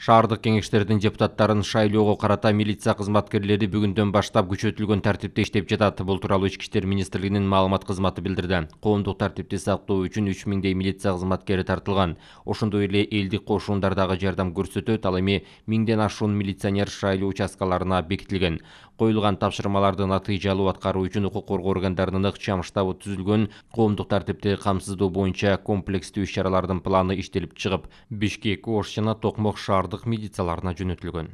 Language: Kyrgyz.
шаардык кеңештердин депутаттарын шайлоого карата милиция кызматкерлери бүгүндөн баштап күчөтүлгөн тартипте иштеп жатат бул тууралуу ички иштер министрлигинин маалымат кызматы билдирди коомдук тартипти сактоо үчүн үч миңдей милиция кызматкери тартылган ошондой эле элдик кошуундар дагы жардам көрсөтөт ал эми миңден ашуун милиционер шайлоо участкаларына бекитилген коюлган тапшырмаларды натыйжалуу аткаруу үчүн укук коргоо органдарынын ыкчам штабы түзүлгөн коомдук тартипти камсыздоо боюнча комплекстүү иш чаралардын планы иштелип чыгып бишкек ош жана токмок шаар шаһардық медицияларына жөнелтілген